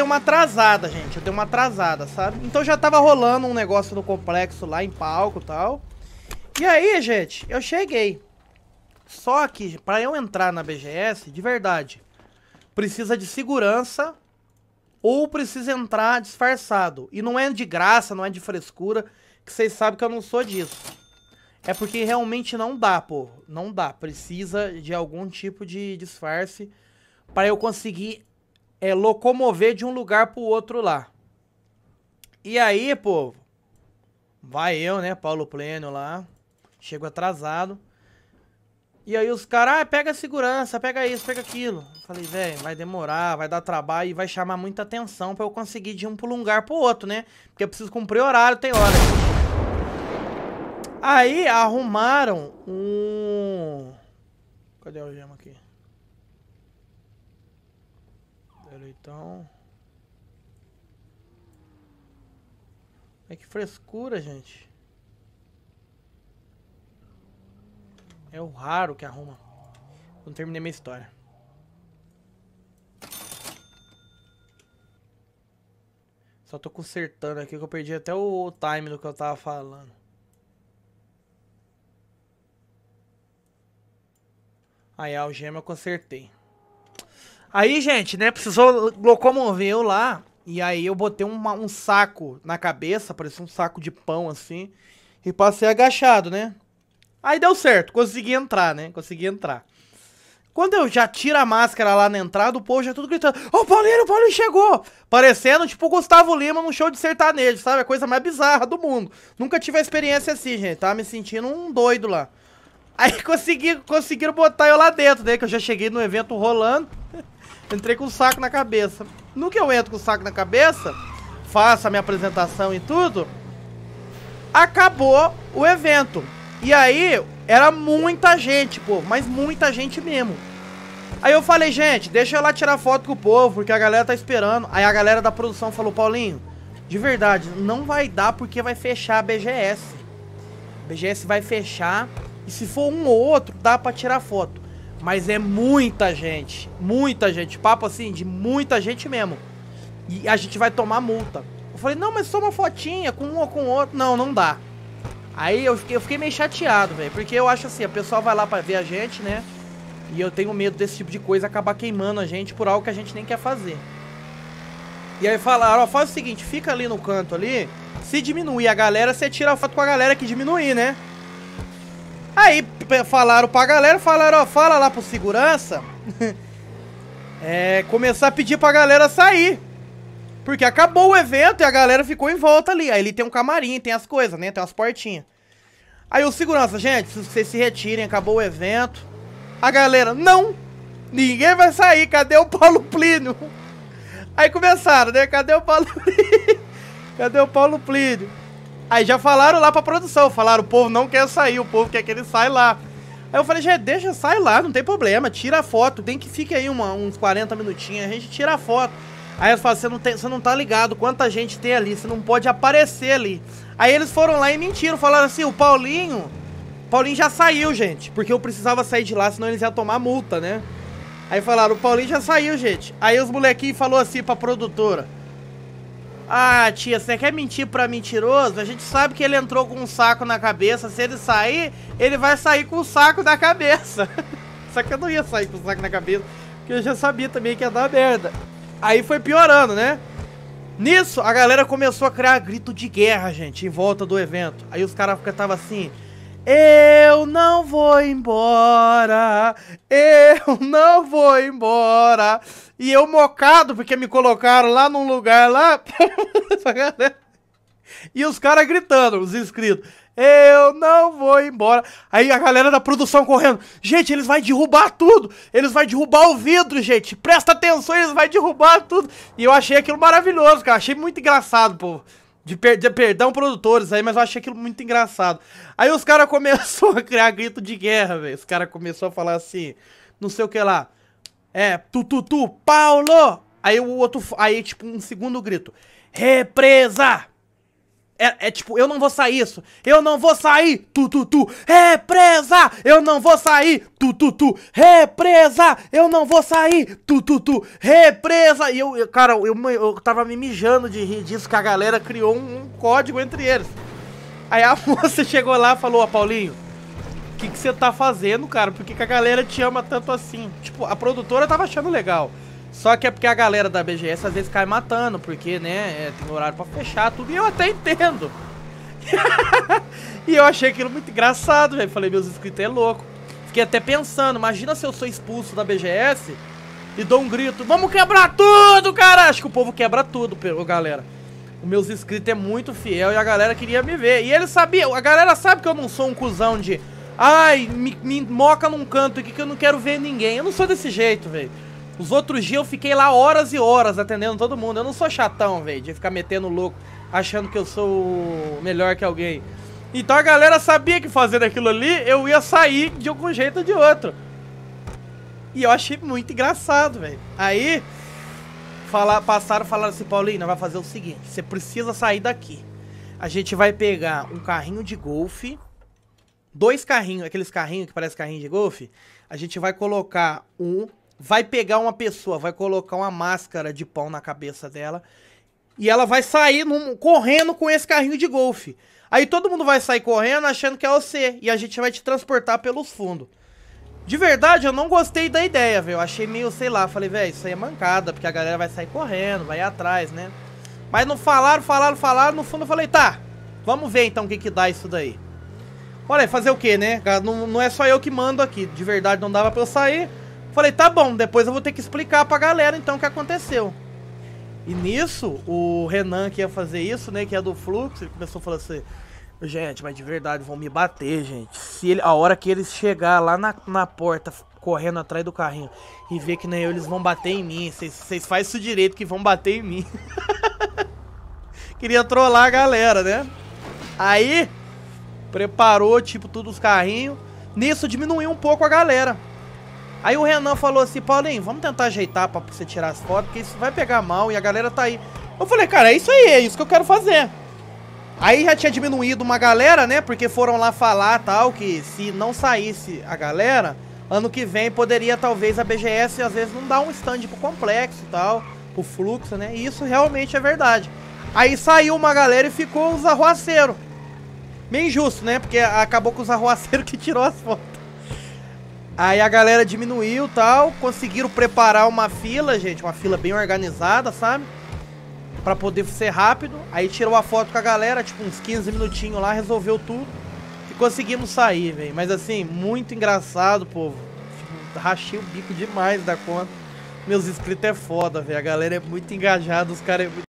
dei uma atrasada, gente. Eu dei uma atrasada, sabe? Então já tava rolando um negócio no complexo lá em palco e tal. E aí, gente, eu cheguei. Só que para eu entrar na BGS, de verdade, precisa de segurança ou precisa entrar disfarçado. E não é de graça, não é de frescura, que vocês sabem que eu não sou disso. É porque realmente não dá, pô. Não dá. Precisa de algum tipo de disfarce para eu conseguir é, locomover de um lugar pro outro lá. E aí, povo, vai eu, né, Paulo Pleno lá, chego atrasado. E aí os caras, ah, pega segurança, pega isso, pega aquilo. falei, velho, vai demorar, vai dar trabalho e vai chamar muita atenção para eu conseguir de um pro lugar pro outro, né? Porque eu preciso cumprir horário, tem hora. Aí arrumaram um... Cadê o gema aqui? Então... É que frescura, gente. É o raro que arruma. Não terminei minha história. Só tô consertando aqui que eu perdi até o time do que eu tava falando. Aí a algema eu consertei. Aí, gente, né, precisou locomover lá. E aí eu botei uma, um saco na cabeça, parecia um saco de pão assim. E passei agachado, né? Aí deu certo, consegui entrar, né? Consegui entrar. Quando eu já tiro a máscara lá na entrada, o povo já tudo gritando: Ô oh, Paulinho, o Paulinho chegou! Parecendo tipo o Gustavo Lima num show de sertanejo, sabe? A coisa mais bizarra do mundo. Nunca tive a experiência assim, gente. Tava me sentindo um doido lá. Aí consegui, conseguiram botar eu lá dentro, né? Que eu já cheguei no evento rolando. Entrei com o saco na cabeça. No que eu entro com o saco na cabeça, faço a minha apresentação e tudo, acabou o evento. E aí, era muita gente, pô, mas muita gente mesmo. Aí eu falei, gente, deixa eu lá tirar foto com o povo, porque a galera tá esperando. Aí a galera da produção falou, Paulinho, de verdade, não vai dar porque vai fechar a BGS. A BGS vai fechar e se for um ou outro, dá pra tirar foto. Mas é muita gente. Muita gente. Papo assim, de muita gente mesmo. E a gente vai tomar multa. Eu falei, não, mas só uma fotinha com um ou com outro. Não, não dá. Aí eu fiquei, eu fiquei meio chateado, velho. Porque eu acho assim, a pessoa vai lá pra ver a gente, né? E eu tenho medo desse tipo de coisa acabar queimando a gente por algo que a gente nem quer fazer. E aí falaram, ó, faz o seguinte, fica ali no canto ali. Se diminuir a galera, você tira a foto com a galera que diminuir, né? Aí, falaram pra galera, falaram, ó, fala lá pro segurança. é, começar a pedir pra galera sair. Porque acabou o evento e a galera ficou em volta ali. Aí ele tem um camarim, tem as coisas, né? Tem umas portinhas. Aí o segurança, gente, se vocês se retirem, acabou o evento. A galera, não! Ninguém vai sair, cadê o Paulo Plínio? Aí começaram, né? Cadê o Paulo Plínio? Cadê o Paulo Plínio? Aí já falaram lá pra produção, falaram, o povo não quer sair, o povo quer que ele saia lá. Aí eu falei, já deixa, sai lá, não tem problema, tira a foto, tem que fique aí uma, uns 40 minutinhos, a gente tira a foto. Aí eles falaram, você não, você não tá ligado quanta gente tem ali, você não pode aparecer ali. Aí eles foram lá e mentiram, falaram assim, o Paulinho, Paulinho já saiu, gente, porque eu precisava sair de lá, senão eles iam tomar multa, né? Aí falaram, o Paulinho já saiu, gente. Aí os molequinhos falou assim pra produtora, ah, tia, você quer mentir pra mentiroso? A gente sabe que ele entrou com um saco na cabeça. Se ele sair, ele vai sair com o saco da cabeça. Só que eu não ia sair com o saco na cabeça, porque eu já sabia também que ia dar merda. Aí foi piorando, né? Nisso, a galera começou a criar grito de guerra, gente, em volta do evento. Aí os caras ficavam assim... Eu não vou embora, eu não vou embora. E eu mocado, porque me colocaram lá num lugar lá. e os caras gritando, os inscritos. Eu não vou embora. Aí a galera da produção correndo. Gente, eles vão derrubar tudo. Eles vão derrubar o vidro, gente. Presta atenção, eles vão derrubar tudo. E eu achei aquilo maravilhoso, cara. Achei muito engraçado, povo. De, per de perdão, produtores aí, mas eu achei aquilo muito engraçado. Aí os caras começaram a criar grito de guerra, velho. Os caras começaram a falar assim, não sei o que lá. É, tu, tu, tu, Paulo! Aí o outro, aí tipo um segundo grito. Represa! É, é, tipo, eu não vou sair isso. Eu não vou sair. Tu, tu, tu. Represa. Eu não vou sair. Tu, tu, tu. Represa. Eu não vou sair. Tu, tu, tu. Represa. E eu, eu cara, eu, eu tava me mijando de rir disso que a galera criou um, um código entre eles. Aí a moça chegou lá e falou, ó, Paulinho, o que, que você tá fazendo, cara? Por que, que a galera te ama tanto assim? Tipo, a produtora tava achando legal. Só que é porque a galera da BGS às vezes cai matando, porque, né, é, tem horário pra fechar tudo, e eu até entendo. e eu achei aquilo muito engraçado, velho. Falei, meus inscritos é louco. Fiquei até pensando, imagina se eu sou expulso da BGS e dou um grito, vamos quebrar tudo, cara! Acho que o povo quebra tudo, galera. Os meus inscritos é muito fiel e a galera queria me ver. E eles sabiam, a galera sabe que eu não sou um cuzão de... Ai, me, me moca num canto aqui que eu não quero ver ninguém. Eu não sou desse jeito, velho. Os outros dias eu fiquei lá horas e horas atendendo todo mundo. Eu não sou chatão, velho, de ficar metendo louco, achando que eu sou melhor que alguém. Então a galera sabia que fazendo aquilo ali eu ia sair de algum jeito ou de outro. E eu achei muito engraçado, velho. Aí fala, passaram falaram assim, Paulinho, vai fazer o seguinte, você precisa sair daqui. A gente vai pegar um carrinho de golfe, dois carrinhos, aqueles carrinhos que parece carrinho de golfe, a gente vai colocar um vai pegar uma pessoa, vai colocar uma máscara de pão na cabeça dela e ela vai sair num, correndo com esse carrinho de golfe. Aí todo mundo vai sair correndo achando que é você e a gente vai te transportar pelos fundos. De verdade, eu não gostei da ideia, velho. Achei meio, sei lá, falei, velho, isso aí é mancada, porque a galera vai sair correndo, vai ir atrás, né? Mas não falaram, falaram, falaram, no fundo eu falei, tá, vamos ver então o que que dá isso daí. Olha, fazer o que, né? Não, não é só eu que mando aqui, de verdade não dava pra eu sair. Falei, tá bom, depois eu vou ter que explicar pra galera então o que aconteceu. E nisso, o Renan que ia fazer isso, né, que é do Fluxo, ele começou a falar assim: Gente, mas de verdade, vão me bater, gente. Se ele, a hora que eles chegar lá na, na porta, correndo atrás do carrinho, e ver que nem eu, eles vão bater em mim. Vocês fazem isso direito que vão bater em mim. Queria trollar a galera, né? Aí, preparou, tipo, todos os carrinhos. Nisso diminuiu um pouco a galera. Aí o Renan falou assim, Paulinho, vamos tentar ajeitar pra você tirar as fotos, porque isso vai pegar mal e a galera tá aí. Eu falei, cara, é isso aí, é isso que eu quero fazer. Aí já tinha diminuído uma galera, né? Porque foram lá falar tal, que se não saísse a galera, ano que vem poderia talvez a BGS às vezes não dar um stand pro complexo e tal, pro fluxo, né? E isso realmente é verdade. Aí saiu uma galera e ficou os arruaceiros. Meio injusto, né? Porque acabou com os arruaceiros que tirou as fotos. Aí a galera diminuiu tal, conseguiram preparar uma fila, gente, uma fila bem organizada, sabe? Pra poder ser rápido. Aí tirou a foto com a galera, tipo uns 15 minutinhos lá, resolveu tudo. E conseguimos sair, velho. Mas assim, muito engraçado, povo. Tipo, rachei o bico demais da conta. Meus inscritos é foda, velho. A galera é muito engajada, os caras é muito...